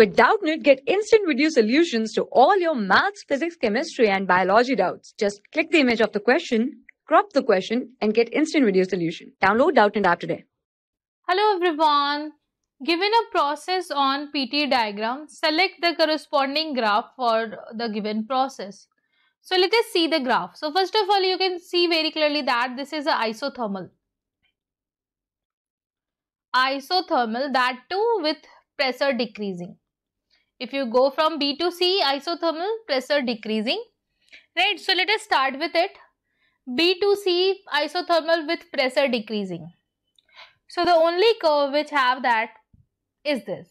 With Doubtnit, get instant video solutions to all your maths, physics, chemistry, and biology doubts. Just click the image of the question, crop the question, and get instant video solution. Download Doubtnit app today. Hello everyone. Given a process on PT diagram, select the corresponding graph for the given process. So let us see the graph. So first of all, you can see very clearly that this is a isothermal. Isothermal, that too with pressure decreasing. If you go from B to C, isothermal pressure decreasing. Right, so let us start with it. B to C isothermal with pressure decreasing. So the only curve which have that is this.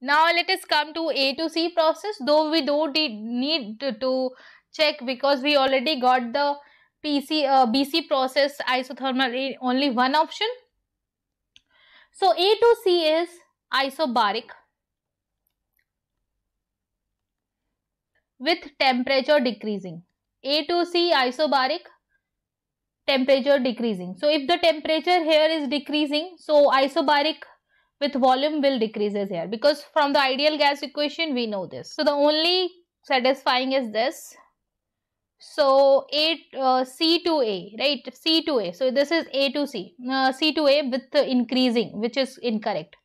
Now let us come to A to C process though we don't need to check because we already got the PC, uh, BC process isothermal in only one option. So A to C is isobaric with temperature decreasing. A to C isobaric temperature decreasing. So if the temperature here is decreasing, so isobaric with volume will decreases here because from the ideal gas equation we know this. So the only satisfying is this. So A uh, C to A, right? C to A. So this is A to C, uh, C to A with increasing, which is incorrect.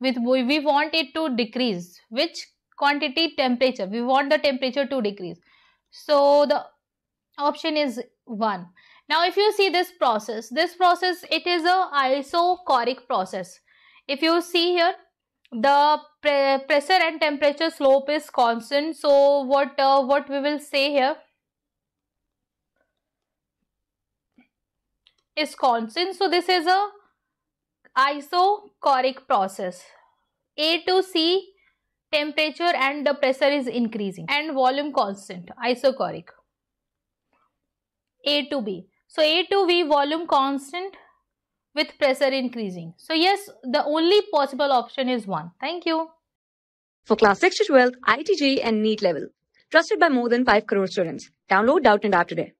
With we want it to decrease, which quantity temperature. We want the temperature to decrease. So the option is 1. Now if you see this process, this process it is a isochoric process. If you see here, the pre pressure and temperature slope is constant. So what, uh, what we will say here is constant. So this is a isochoric process. A to C temperature and the pressure is increasing and volume constant isochoric A to B. So A to V volume constant with pressure increasing. So yes, the only possible option is 1. Thank you. For class 6 to 12, ITG and NEET level. Trusted by more than 5 crore students. Download Doubt and App today.